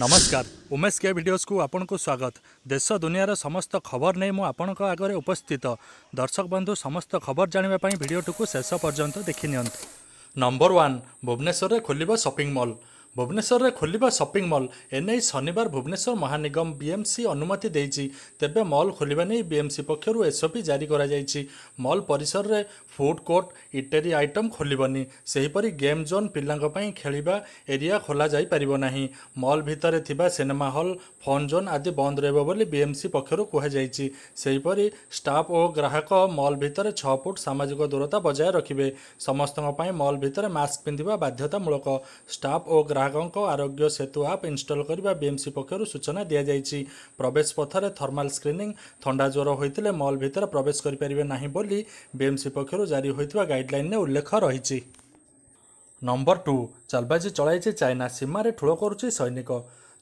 ନମସ୍କାର ଉମେଶ କେ ଭିଡ଼ିଓସ୍କୁ ଆପଣଙ୍କୁ ସ୍ୱାଗତ ଦେଶ ଦୁନିଆର ସମସ୍ତ ଖବର ନେଇ ମୁଁ ଆପଣଙ୍କ ଆଗରେ ଉପସ୍ଥିତ ଦର୍ଶକ ବନ୍ଧୁ ସମସ୍ତ ଖବର ଜାଣିବା ପାଇଁ ଭିଡ଼ିଓଟିକୁ ଶେଷ ପର୍ଯ୍ୟନ୍ତ ଦେଖିନିଅନ୍ତୁ ନମ୍ବର ୱାନ୍ ଭୁବନେଶ୍ୱରରେ ଖୋଲିବ ସପିଂ ମଲ୍ ଭୁବନେଶ୍ୱରରେ ଖୋଲିବା ସପିଂ ମଲ୍ ଏନେଇ ଶନିବାର ଭୁବନେଶ୍ୱର ମହାନିଗମ ବିଏମ୍ସି ଅନୁମତି ଦେଇଛି ତେବେ ମଲ୍ ଖୋଲିବା ନେଇ ବିଏମ୍ସି ପକ୍ଷରୁ ଏସ୍ଓପି ଜାରି କରାଯାଇଛି ମଲ୍ ପରିସରରେ ଫୁଡ଼୍ କୋର୍ଟ ଇଟେରୀ ଆଇଟମ୍ ଖୋଲିବନି ସେହିପରି ଗେମ୍ ଜୋନ୍ ପିଲାଙ୍କ ପାଇଁ ଖେଳିବା ଏରିଆ ଖୋଲାଯାଇପାରିବ ନାହିଁ ମଲ୍ ଭିତରେ ଥିବା ସିନେମା ହଲ୍ ଫନ୍ ଜୋନ୍ ଆଦି ବନ୍ଦ ରହିବ ବୋଲି ବିଏମ୍ସି ପକ୍ଷରୁ କୁହାଯାଇଛି ସେହିପରି ଷ୍ଟାଫ୍ ଓ ଗ୍ରାହକ ମଲ୍ ଭିତରେ ଛଅ ଫୁଟ୍ ସାମାଜିକ ଦୂରତା ବଜାୟ ରଖିବେ ସମସ୍ତଙ୍କ ପାଇଁ ମଲ୍ ଭିତରେ ମାସ୍କ ପିନ୍ଧିବା ବାଧ୍ୟତାମୂଳକ ଷ୍ଟାଫ୍ ଓ ଗ୍ରାହକ ଗ୍ରାହକଙ୍କ ଆରୋଗ୍ୟ ସେତୁ ଆପ୍ ଇନଷ୍ଟଲ କରିବା ବିଏମ୍ସି ପକ୍ଷରୁ ସୂଚନା ଦିଆଯାଇଛି ପ୍ରବେଶ ପଥରେ ଥର୍ମାଲ ସ୍କ୍ରିନିଂ ଥଣ୍ଡା ଜ୍ୱର ହୋଇଥିଲେ ମଲ୍ ଭିତରେ ପ୍ରବେଶ କରିପାରିବେ ନାହିଁ ବୋଲି ବିଏମ୍ସି ପକ୍ଷରୁ ଜାରି ହୋଇଥିବା ଗାଇଡ୍ଲାଇନ୍ରେ ଉଲ୍ଲେଖ ରହିଛି ନମ୍ବର ଟୁ ଚାଲବାଜି ଚଳାଇଛି ଚାଇନା ସୀମାରେ ଠୁଳ କରୁଛି ସୈନିକ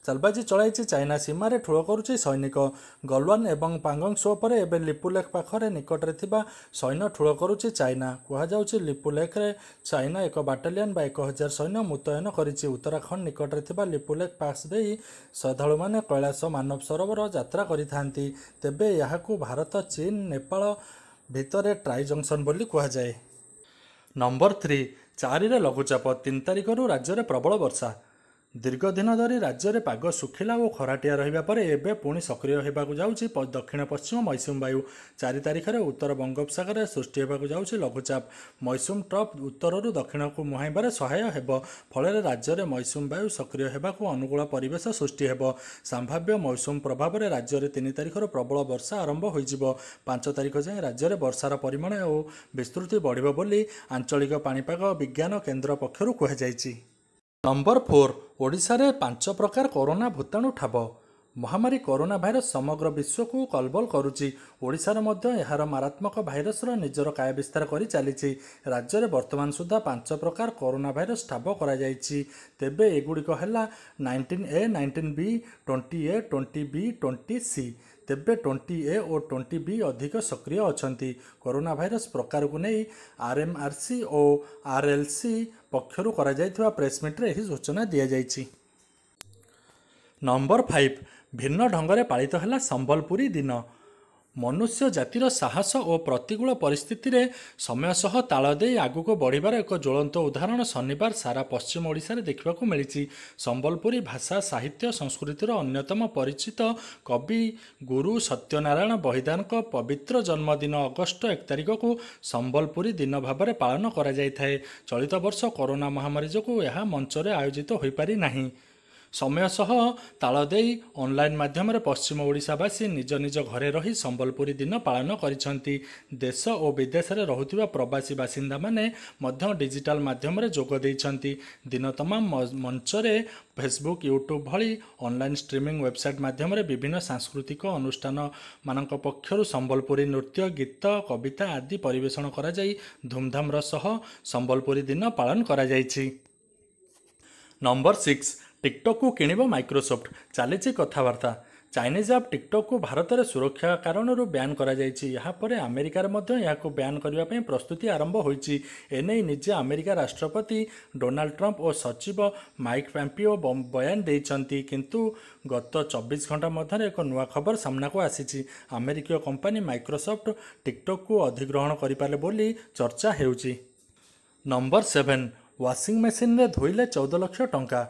ଚାଲବାଜି ଚଳାଇଛି ଚାଇନା ସୀମାରେ ଠୁଳ କରୁଛି ସୈନିକ ଗଲୱାନ ଏବଂ ପାଙ୍ଗଙ୍ଗ ସୋ ପରେ ଏବେ ଲିପୁଲେଖ ପାଖରେ ନିକଟରେ ଥିବା ସୈନ୍ୟ ଠୁଳ କରୁଛି ଚାଇନା କୁହାଯାଉଛି ଲିପୁଲେଖରେ ଚାଇନା ଏକ ବାଟାଲିୟନ୍ ବା ଏକ ହଜାର ସୈନ୍ୟ ମୁତୟନ କରିଛି ଉତ୍ତରାଖଣ୍ଡ ନିକଟରେ ଥିବା ଲିପୁଲେଖ ପାସ୍ ଦେଇ ଶ୍ରଦ୍ଧାଳୁମାନେ କୈଳାସ ମାନବ ସରୋବର ଯାତ୍ରା କରିଥାନ୍ତି ତେବେ ଏହାକୁ ଭାରତ ଚୀନ ନେପାଳ ଭିତରେ ଟ୍ରାଇ ଜଙ୍କସନ୍ ବୋଲି କୁହାଯାଏ ନମ୍ବର ଥ୍ରୀ ଚାରିରେ ଲଘୁଚାପ ତିନି ତାରିଖରୁ ରାଜ୍ୟରେ ପ୍ରବଳ ବର୍ଷା ଦୀର୍ଘଦିନ ଧରି ରାଜ୍ୟରେ ପାଗ ଶୁଖିଲା ଓ ଖରାଟିଆ ରହିବା ପରେ ଏବେ ପୁଣି ସକ୍ରିୟ ହେବାକୁ ଯାଉଛି ଦକ୍ଷିଣ ପଶ୍ଚିମ ମୈସୁମ ବାୟୁ ଚାରି ତାରିଖରେ ଉତ୍ତର ବଙ୍ଗୋପସାଗରରେ ସୃଷ୍ଟି ହେବାକୁ ଯାଉଛି ଲଘୁଚାପ ମୈସୁମ ଟ୍ରପ୍ ଉତ୍ତରରୁ ଦକ୍ଷିଣକୁ ମୁହାଁଇବାରେ ସହାୟ ହେବ ଫଳରେ ରାଜ୍ୟରେ ମୈସୁମ ବାୟୁ ସକ୍ରିୟ ହେବାକୁ ଅନୁକୂଳ ପରିବେଶ ସୃଷ୍ଟି ହେବ ସମ୍ଭାବ୍ୟ ମୌସୁମ ପ୍ରଭାବରେ ରାଜ୍ୟରେ ତିନି ତାରିଖରୁ ପ୍ରବଳ ବର୍ଷା ଆରମ୍ଭ ହୋଇଯିବ ପାଞ୍ଚ ତାରିଖ ଯାଏଁ ରାଜ୍ୟରେ ବର୍ଷାର ପରିମାଣ ଓ ବିସ୍ତୃତି ବଢ଼ିବ ବୋଲି ଆଞ୍ଚଳିକ ପାଣିପାଗ ବିଜ୍ଞାନ କେନ୍ଦ୍ର ପକ୍ଷରୁ କୁହାଯାଇଛି ନମ୍ବର ଫୋର ଓଡ଼ିଶାରେ ପାଞ୍ଚ ପ୍ରକାର କରୋନା ଭୂତାଣୁ ଠାବ ମହାମାରୀ କରୋନା ଭାଇରସ୍ ସମଗ୍ର ବିଶ୍ୱକୁ କଲବଲ କରୁଛି ଓଡ଼ିଶାର ମଧ୍ୟ ଏହାର ମାରାତ୍ମକ ଭାଇରସ୍ର ନିଜର କାୟ ବିସ୍ତାର କରି ଚାଲିଛି ରାଜ୍ୟରେ ବର୍ତ୍ତମାନ ସୁଦ୍ଧା ପାଞ୍ଚ ପ୍ରକାର କରୋନା ଭାଇରସ୍ ଠାବ କରାଯାଇଛି ତେବେ ଏଗୁଡ଼ିକ ହେଲା nineteen A nineteen B twenty A twenty B twenty C ତେବେ ଟ୍ୱେଣ୍ଟି ଏ ଓ ଟ୍ୱେଣ୍ଟି ବି ଅଧିକ ସକ୍ରିୟ ଅଛନ୍ତି କରୋନା ଭାଇରସ୍ ପ୍ରକାରକୁ ନେଇ ଆର୍ ଆର୍ଏମ୍ଆର୍ସି ଓ ଆର୍ ଏଲ୍ ସି ପକ୍ଷରୁ କରାଯାଇଥିବା ପ୍ରେସ୍ମିଟ୍ରେ ଏହି ସୂଚନା ଦିଆଯାଇଛି ନମ୍ବର ଫାଇଭ୍ ଭିନ୍ନ ଢଙ୍ଗରେ ପାଳିତ ହେଲା ସମ୍ବଲପୁରୀ ଦିନ ମନୁଷ୍ୟ ଜାତିର ସାହସ ଓ ପ୍ରତିକୂଳ ପରିସ୍ଥିତିରେ ସମୟ ସହ ତାଳ ଦେଇ ଆଗକୁ ବଢ଼ିବାର ଏକ ଜ୍ୱଳନ୍ତ ଉଦାହରଣ ଶନିବାର ସାରା ପଶ୍ଚିମ ଓଡ଼ିଶାରେ ଦେଖିବାକୁ ମିଳିଛି ସମ୍ବଲପୁରୀ ଭାଷା ସାହିତ୍ୟ ସଂସ୍କୃତିର ଅନ୍ୟତମ ପରିଚିତ କବି ଗୁରୁ ସତ୍ୟନାରାୟଣ ବହିଦାନଙ୍କ ପବିତ୍ର ଜନ୍ମଦିନ ଅଗଷ୍ଟ ଏକ ତାରିଖକୁ ସମ୍ବଲପୁରୀ ଦିନ ଭାବରେ ପାଳନ କରାଯାଇଥାଏ ଚଳିତ ବର୍ଷ କରୋନା ମହାମାରୀ ଯୋଗୁଁ ଏହା ମଞ୍ଚରେ ଆୟୋଜିତ ହୋଇପାରିନାହିଁ ସମୟ ସହ ତାଳ ଦେଇ ଅନଲାଇନ୍ ମାଧ୍ୟମରେ ପଶ୍ଚିମ ଓଡ଼ିଶାବାସୀ ନିଜ ନିଜ ଘରେ ରହି ସମ୍ବଲପୁରୀ ଦିନ ପାଳନ କରିଛନ୍ତି ଦେଶ ଓ ବିଦେଶରେ ରହୁଥିବା ପ୍ରବାସୀ ବାସିନ୍ଦାମାନେ ମଧ୍ୟ ଡିଜିଟାଲ ମାଧ୍ୟମରେ ଯୋଗ ଦେଇଛନ୍ତି ଦିନ ତମାମ ମଞ୍ଚରେ ଫେସବୁକ୍ ୟୁଟ୍ୟୁବ୍ ଭଳି ଅନଲାଇନ୍ ଷ୍ଟ୍ରିମିଂ ୱେବସାଇଟ୍ ମାଧ୍ୟମରେ ବିଭିନ୍ନ ସାଂସ୍କୃତିକ ଅନୁଷ୍ଠାନମାନଙ୍କ ପକ୍ଷରୁ ସମ୍ବଲପୁରୀ ନୃତ୍ୟ ଗୀତ କବିତା ଆଦି ପରିବେଷଣ କରାଯାଇ ଧୁମଧାମର ସହ ସମ୍ବଲପୁରୀ ଦିନ ପାଳନ କରାଯାଇଛି ନମ୍ବର ସିକ୍ସ ଟିକ୍ଟକ୍କୁ କିଣିବ ମାଇକ୍ରୋସଫ୍ଟ ଚାଲିଛି କଥାବାର୍ତ୍ତା ଚାଇନିଜ୍ ଆପ୍ ଟିକ୍ଟକ୍କୁ ଭାରତରେ ସୁରକ୍ଷା କାରଣରୁ ବ୍ୟାନ୍ କରାଯାଇଛି ଏହାପରେ ଆମେରିକାରେ ମଧ୍ୟ ଏହାକୁ ବ୍ୟାନ୍ କରିବା ପାଇଁ ପ୍ରସ୍ତୁତି ଆରମ୍ଭ ହୋଇଛି ଏନେଇ ନିଜେ ଆମେରିକା ରାଷ୍ଟ୍ରପତି ଡୋନାଲ୍ଡ ଟ୍ରମ୍ପ ଓ ସଚିବ ମାଇକ୍ ପାମ୍ପିଓ ବୟାନ ଦେଇଛନ୍ତି କିନ୍ତୁ ଗତ ଚବିଶ ଘଣ୍ଟା ମଧ୍ୟରେ ଏକ ନୂଆ ଖବର ସାମ୍ନାକୁ ଆସିଛି ଆମେରିକୀୟ କମ୍ପାନୀ ମାଇକ୍ରୋସଫ୍ଟ ଟିକ୍ଟକ୍କୁ ଅଧିଗ୍ରହଣ କରିପାରେ ବୋଲି ଚର୍ଚ୍ଚା ହେଉଛି ନମ୍ବର ସେଭେନ୍ ୱାଶିଂ ମେସିନ୍ରେ ଧୋଇଲେ ଚଉଦ ଲକ୍ଷ ଟଙ୍କା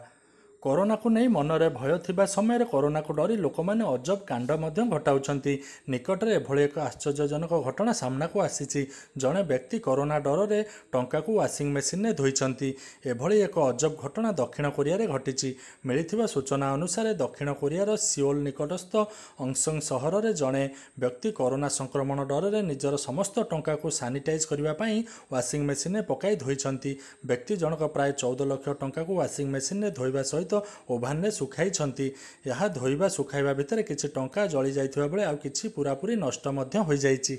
କରୋନାକୁ ନେଇ ମନରେ ଭୟ ଥିବା ସମୟରେ କରୋନାକୁ ଡରି ଲୋକମାନେ ଅଜବ କାଣ୍ଡ ମଧ୍ୟ ଘଟାଉଛନ୍ତି ନିକଟରେ ଏଭଳି ଏକ ଆଶ୍ଚର୍ଯ୍ୟଜନକ ଘଟଣା ସାମ୍ନାକୁ ଆସିଛି ଜଣେ ବ୍ୟକ୍ତି କରୋନା ଡରରେ ଟଙ୍କାକୁ ୱାଶିଂ ମେସିନ୍ରେ ଧୋଇଛନ୍ତି ଏଭଳି ଏକ ଅଜବ ଘଟଣା ଦକ୍ଷିଣ କୋରିଆରେ ଘଟିଛି ମିଳିଥିବା ସୂଚନା ଅନୁସାରେ ଦକ୍ଷିଣ କୋରିଆର ସିଓଲ ନିକଟସ୍ଥ ଅଂସଂ ସହରରେ ଜଣେ ବ୍ୟକ୍ତି କରୋନା ସଂକ୍ରମଣ ଡରରେ ନିଜର ସମସ୍ତ ଟଙ୍କାକୁ ସାନିଟାଇଜ୍ କରିବା ପାଇଁ ୱାଶିଂ ମେସିନ୍ରେ ପକାଇ ଧୋଇଛନ୍ତି ବ୍ୟକ୍ତି ଜଣକ ପ୍ରାୟ ଚଉଦ ଲକ୍ଷ ଟଙ୍କାକୁ ୱାସିଂ ମେସିନ୍ରେ ଧୋଇବା ସହିତ ସହିତ ଓଭାନରେ ଶୁଖାଇଛନ୍ତି ଏହା ଧୋଇବା ଶୁଖାଇବା ଭିତରେ କିଛି ଟଙ୍କା ଜଳି ଯାଇଥିବା ବେଳେ ଆଉ କିଛି ପୁରାପୁରି ନଷ୍ଟ ମଧ୍ୟ ହୋଇଯାଇଛି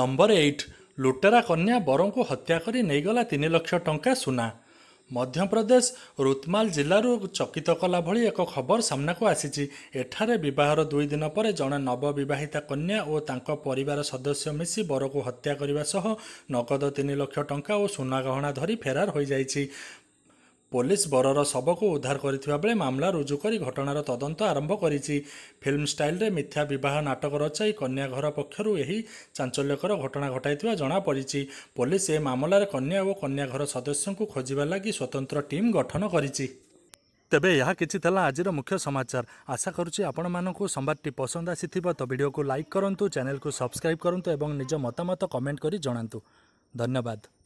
ନମ୍ବର ଏଇଟ୍ ଲୁଟେରା କନ୍ୟା ବରଙ୍କୁ ହତ୍ୟା କରି ନେଇଗଲା ତିନି ଲକ୍ଷ ଟଙ୍କା ସୁନା ମଧ୍ୟପ୍ରଦେଶ ରୁତମାଲ ଜିଲ୍ଲାରୁ ଚକିତ କଲା ଭଳି ଏକ ଖବର ସାମ୍ନାକୁ ଆସିଛି ଏଠାରେ ବିବାହର ଦୁଇ ଦିନ ପରେ ଜଣେ ନବବିବାହିତା କନ୍ୟା ଓ ତାଙ୍କ ପରିବାର ସଦସ୍ୟ ମିଶି ବରକୁ ହତ୍ୟା କରିବା ସହ ନଗଦ ତିନି ଲକ୍ଷ ଟଙ୍କା ଓ ସୁନା ଗହଣା ଧରି ଫେରାର ହୋଇଯାଇଛି ପୋଲିସ ବରର ଶବକୁ ଉଦ୍ଧାର କରିଥିବା ବେଳେ ମାମଲା ରୁଜୁ କରି ଘଟଣାର ତଦନ୍ତ ଆରମ୍ଭ କରିଛି ଫିଲ୍ମ ଷ୍ଟାଇଲରେ ମିଥ୍ୟା ବିବାହ ନାଟକ ରଚାଇ କନ୍ୟାଘର ପକ୍ଷରୁ ଏହି ଚାଞ୍ଚଲ୍ୟକର ଘଟଣା ଘଟାଇଥିବା ଜଣାପଡ଼ିଛି ପୋଲିସ ଏ ମାମଲାରେ କନ୍ୟା ଓ କନ୍ୟାଘର ସଦସ୍ୟଙ୍କୁ ଖୋଜିବା ଲାଗି ସ୍ୱତନ୍ତ୍ର ଟିମ୍ ଗଠନ କରିଛି ତେବେ ଏହା କିଛି ଥିଲା ଆଜିର ମୁଖ୍ୟ ସମାଚାର ଆଶା କରୁଛି ଆପଣମାନଙ୍କୁ ସମ୍ବାଦଟି ପସନ୍ଦ ଆସିଥିବ ତ ଭିଡ଼ିଓକୁ ଲାଇକ୍ କରନ୍ତୁ ଚ୍ୟାନେଲକୁ ସବସ୍କ୍ରାଇବ୍ କରନ୍ତୁ ଏବଂ ନିଜ ମତାମତ କମେଣ୍ଟ କରି ଜଣାନ୍ତୁ ଧନ୍ୟବାଦ